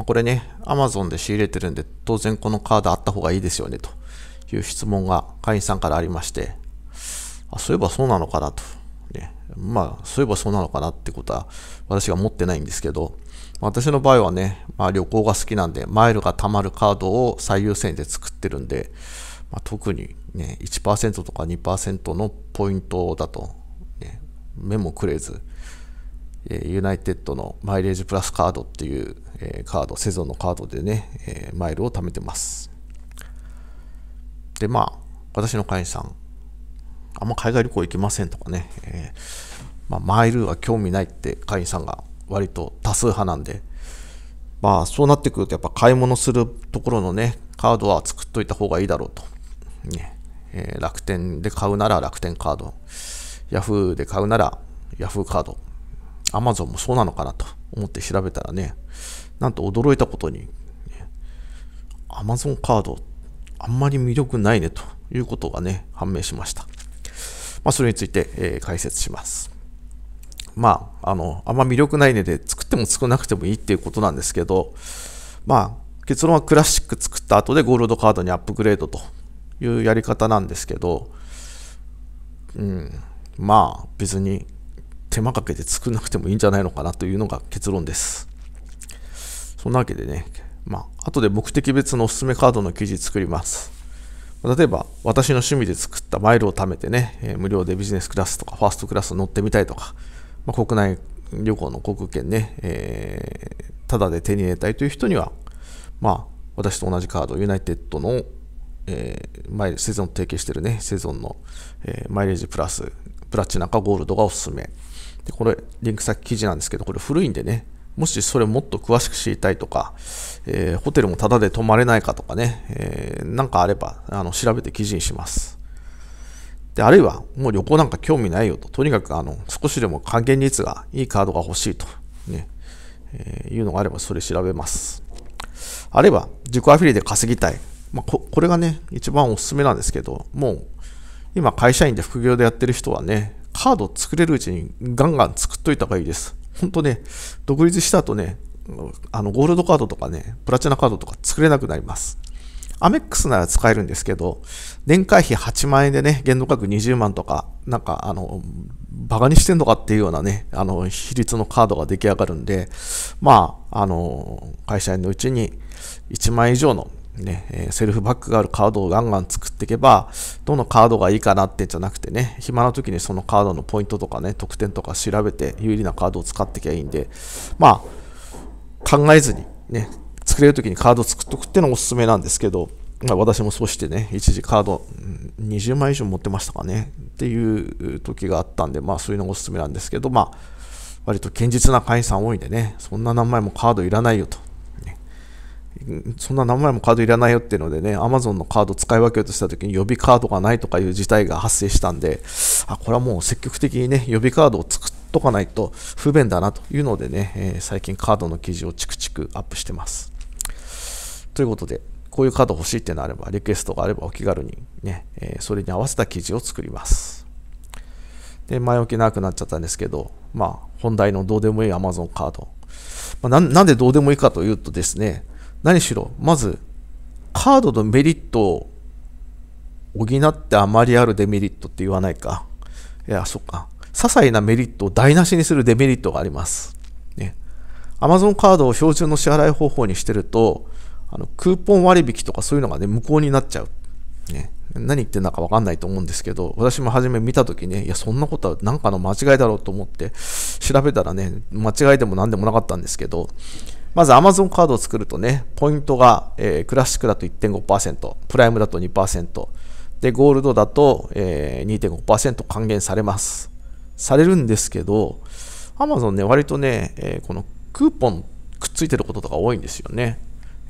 まあ、これね、Amazon で仕入れてるんで、当然このカードあった方がいいですよね、という質問が会員さんからありまして、あ、そういえばそうなのかなと。ね、まあ、そういえばそうなのかなってことは、私が持ってないんですけど、私の場合はね、まあ、旅行が好きなんで、マイルが貯まるカードを最優先で作ってるんで、まあ、特にね、1%とか2%のポイントだと、ね、目もくれず、ユナイテッドのマイレージプラスカードっていうカード、セゾンのカードでね、マイルを貯めてます。で、まあ、私の会員さん、あんま海外旅行行きませんとかね、えー、まあ、マイルは興味ないって会員さんが割と多数派なんで、まあ、そうなってくるとやっぱ買い物するところのね、カードは作っといた方がいいだろうと。ねえー、楽天で買うなら楽天カード、ヤフーで買うならヤフーカード Amazon もそうなのかなと思って調べたらね、なんと驚いたことに、ね、Amazon カード、あんまり魅力ないねということがね、判明しました。まあ、それについて、えー、解説します。まあ、あの、あんま魅力ないねで作っても作らなくてもいいっていうことなんですけど、まあ、結論はクラシック作った後でゴールドカードにアップグレードというやり方なんですけど、うん、まあ別に手間かけて作らなくてもいいんじゃないのかなというのが結論です。そんなわけでね、まあ、後で目的別のおすすめカードの記事作ります。例えば、私の趣味で作ったマイルを貯めてね、えー、無料でビジネスクラスとかファーストクラス乗ってみたいとか、まあ、国内旅行の航空券ね、えー、ただで手に入れたいという人には、まあ、私と同じカード、ユナイテッドの、えー、マイセゾン提携してるね、セゾンの、えー、マイレージプラス、プラチナかゴールドがおすすめ。で、これ、リンク先記事なんですけど、これ古いんでね、もしそれもっと詳しく知りたいとか、えー、ホテルもタダで泊まれないかとかね、えー、かあれば、あの、調べて記事にします。で、あるいは、もう旅行なんか興味ないよと、とにかく、あの、少しでも還元率がいいカードが欲しいと、ね、えー、いうのがあれば、それ調べます。あるいは、自己アフィリで稼ぎたい。まあ、ここれがね、一番おすすめなんですけど、もう、今会社員で副業でやってる人はね、カード作れるうちにガンガン作っといた方がいいです。本当ね、独立した後ね、あのゴールドカードとかね、プラチナカードとか作れなくなります。アメックスなら使えるんですけど、年会費8万円でね、限度額20万とか、なんか、あの、バカにしてんのかっていうようなね、あの、比率のカードが出来上がるんで、まあ、あの、会社員のうちに1万円以上のね、えセルフバックがあるカードをガンガン作っていけば、どのカードがいいかなってんじゃなくてね、暇な時にそのカードのポイントとかね、得点とか調べて有利なカードを使っていけばいいんで、まあ、考えずにね、作れる時にカード作っとくっていうのがおすすめなんですけど、まあ、私もそうしてね、一時カード20枚以上持ってましたかね、っていう時があったんで、まあそういうのがおすすめなんですけど、まあ、割と堅実な会員さん多いんでね、そんな何枚もカードいらないよと。そんな何枚もカードいらないよっていうのでね、アマゾンのカード使い分けようとした時に予備カードがないとかいう事態が発生したんで、あ、これはもう積極的にね、予備カードを作っとかないと不便だなというのでね、えー、最近カードの記事をチクチクアップしてます。ということで、こういうカード欲しいってのあれば、リクエストがあればお気軽にね、えー、それに合わせた記事を作ります。で、前置きなくなっちゃったんですけど、まあ、本題のどうでもいいアマゾンカード。まあ、なんでどうでもいいかというとですね、何しろ、まず、カードのメリットを補ってあまりあるデメリットって言わないか。いや、そっか。些細なメリットを台無しにするデメリットがあります。ね。Amazon カードを標準の支払い方法にしてると、あのクーポン割引とかそういうのがね、無効になっちゃう。ね。何言ってるのかわかんないと思うんですけど、私も初め見たときね、いや、そんなことはなんかの間違いだろうと思って調べたらね、間違いでも何でもなかったんですけど、まず Amazon カードを作るとね、ポイントが、えー、クラシックだと1.5%、プライムだと2%、で、ゴールドだと、えー、2.5%還元されます。されるんですけど、Amazon ね、割とね、えー、このクーポンくっついてることとか多いんですよね。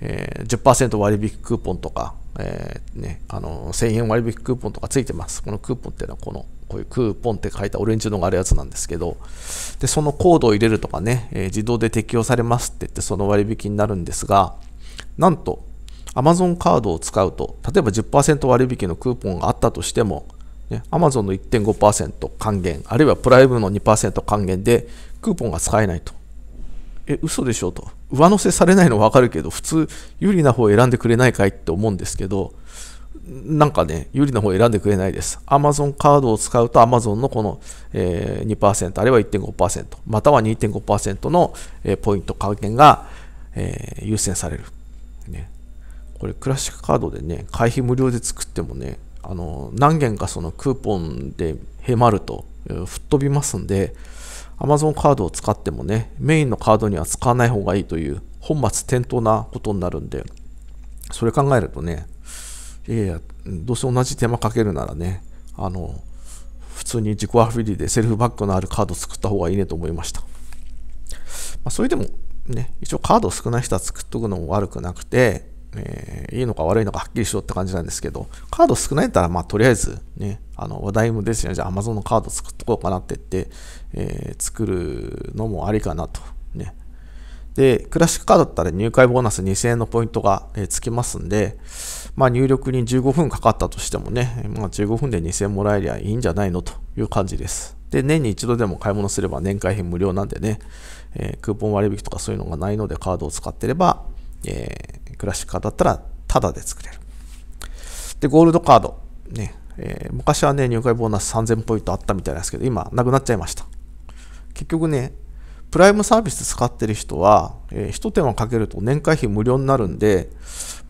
えー、10%割引クーポンとか、えー、ね、あの1000円割引クーポンとかついてます。このクーポンっていうのはこの、こういうクーポンって書いたオレンジのがあるやつなんですけど、で、そのコードを入れるとかね、えー、自動で適用されますって言ってその割引になるんですが、なんと、Amazon カードを使うと、例えば10%割引のクーポンがあったとしても、ね、Amazon の1.5%還元、あるいはプライムの2%還元でクーポンが使えないと。え、嘘でしょと。上乗せされないの分かるけど、普通、有利な方を選んでくれないかいって思うんですけど、なんかね、有利な方を選んでくれないです。Amazon カードを使うと Amazon のこの、えー、2%、あるいは1.5%、または2.5%の、えー、ポイント還元が、えー、優先される。ね。これクラシックカードでね、会費無料で作ってもね、あの、何件かそのクーポンでへまると、吹っ飛びますんで、Amazon カードを使ってもね、メインのカードには使わない方がいいという本末転倒なことになるんで、それ考えるとね、いやいや、どうせ同じ手間かけるならね、あの、普通に自己アフィリでセルフバックのあるカード作った方がいいねと思いました。まあ、それでもね、一応カード少ない人は作っとくのも悪くなくて、えー、いいのか悪いのかはっきりしろって感じなんですけど、カード少ないんだったら、まあ、とりあえず、ね、あの話題もですよね、じゃあ Amazon のカード作っとこうかなって言って、えー、作るのもありかなと。ね。で、クラシックカードだったら入会ボーナス2000円のポイントが、えー、つきますんで、まあ、入力に15分かかったとしてもね、まあ、15分で2000円もらえりゃいいんじゃないのという感じです。で、年に一度でも買い物すれば年会費無料なんでね、えー、クーポン割引とかそういうのがないのでカードを使ってれば、えー、クラシックカーだったらタダで作れる。で、ゴールドカード。ね、えー、昔はね、入会ボーナス3000ポイントあったみたいなんですけど、今、なくなっちゃいました。結局ね、プライムサービス使ってる人は、えー、一手間かけると年会費無料になるんで、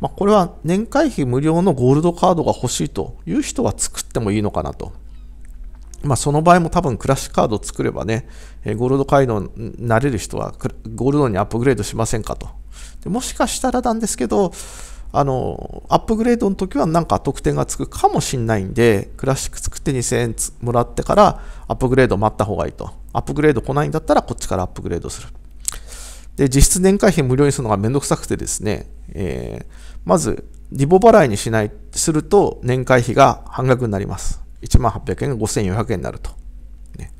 まあ、これは年会費無料のゴールドカードが欲しいという人は作ってもいいのかなとまあ、その場合も多分クラッシュカードを作ればね、ゴールド街道になれる人はゴールドにアップグレードしませんかと。でもしかしたらなんですけど、あの、アップグレードの時はなんか得点がつくかもしんないんで、クラシック作って2000円もらってからアップグレード待った方がいいと。アップグレード来ないんだったらこっちからアップグレードする。で、実質年会費無料にするのがめんどくさくてですね、えー、まず、リボ払いにしない、すると年会費が半額になります。1万800円が5400円になると。ね、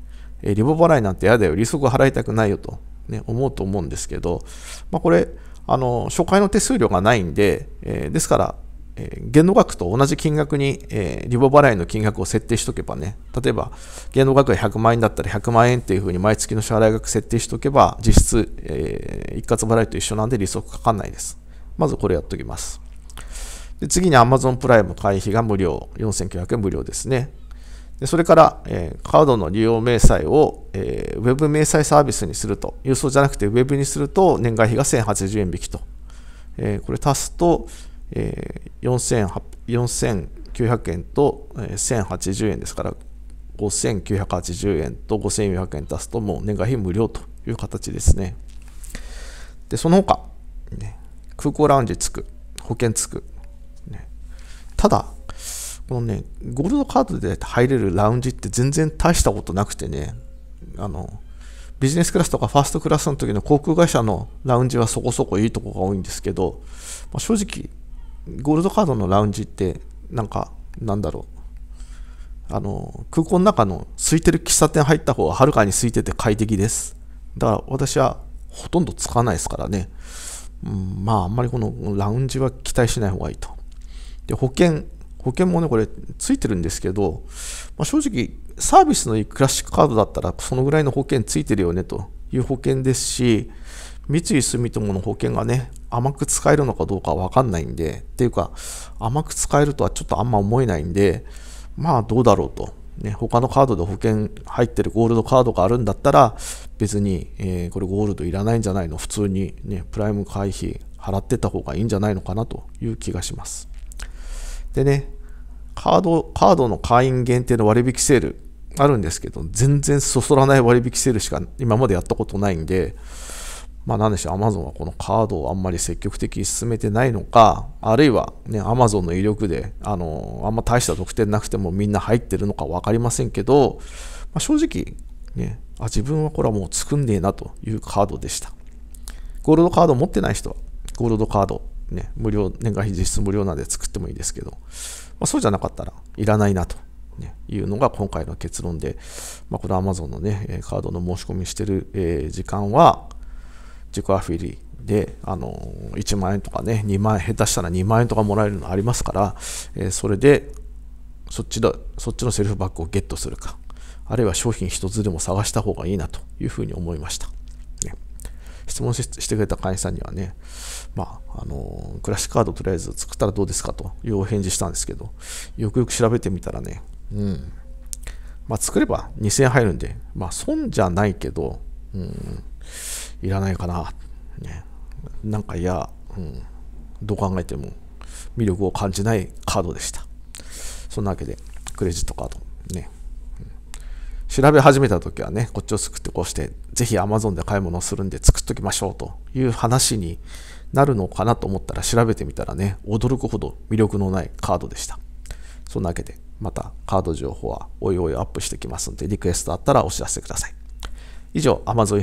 えー、リボ払いなんて嫌だよ。利息払いたくないよと、ね、思うと思うんですけど、まあ、これ、あの、初回の手数料がないんで、えー、ですから、えー、限度額と同じ金額に、えー、リボ払いの金額を設定しとけばね、例えば限度額が100万円だったら100万円っていうふうに毎月の支払い額設定しとけば、実質、えー、一括払いと一緒なんで利息かかんないです。まずこれやっときます。で次に Amazon プライム会費が無料、4900円無料ですね。でそれから、えー、カードの利用明細を、えー、ウェブ明細サービスにすると、郵送じゃなくてウェブにすると年会費が1080円引きと。えー、これ足すと、えー、4900円と、えー、1080円ですから、5980円と5400円足すともう年会費無料という形ですね。で、その他、ね、空港ラウンジつく、保険つく、ね、ただ、このね、ゴールドカードで入れるラウンジって全然大したことなくてね、あの、ビジネスクラスとかファーストクラスの時の航空会社のラウンジはそこそこいいとこが多いんですけど、まあ、正直、ゴールドカードのラウンジって、なんか、なんだろう、あの、空港の中の空いてる喫茶店入った方がはるかに空いてて快適です。だから私はほとんどつかないですからね、うん、まあ、あんまりこのラウンジは期待しない方がいいと。で保険保険もねこれついてるんですけど、まあ、正直サービスのいいクラシックカードだったらそのぐらいの保険ついてるよねという保険ですし三井住友の保険がね甘く使えるのかどうかわかんないんでっていうか甘く使えるとはちょっとあんま思えないんでまあどうだろうと、ね、他のカードで保険入ってるゴールドカードがあるんだったら別に、えー、これゴールドいらないんじゃないの普通に、ね、プライム会費払ってた方がいいんじゃないのかなという気がしますでね、カード、カードの会員限定の割引セールあるんですけど、全然そそらない割引セールしか今までやったことないんで、まあなんでしょう、Amazon はこのカードをあんまり積極的に進めてないのか、あるいはね、Amazon の威力で、あの、あんま大した特典なくてもみんな入ってるのか分かりませんけど、まあ、正直、ね、あ、自分はこれはもう作んねえなというカードでした。ゴールドカード持ってない人は、ゴールドカードね、無料、年会費実質無料なんで作ってもいいですけど、まあ、そうじゃなかったらいらないなと、ね、いうのが今回の結論で、まあ、この Amazon のね、カードの申し込みしてる、え時間は、自己アフィリで、あの1万円とかね、2万円、下手したら2万円とかもらえるのありますから、えそれで、そっちだ、そっちのセルフバッグをゲットするか、あるいは商品一つでも探した方がいいなというふうに思いました。質問してくれた会社さんにはね、まあ、あのクラシックカードとりあえず作ったらどうですかというお返事したんですけど、よくよく調べてみたらね、うん。まあ、作れば2000円入るんで、まあ、損じゃないけど、うん、いらないかな。ね、なんかや、うん、どう考えても魅力を感じないカードでした。そんなわけで、クレジットカード、ね、調べ始めた時はね、こっちを作ってこうして、ぜひ Amazon で買い物をするんで作っときましょうという話になるのかなと思ったら調べてみたらね、驚くほど魅力のないカードでした。そんなわけで、またカード情報はおいおいアップしてきますんで、リクエストあったらお知らせください。以上、Amazon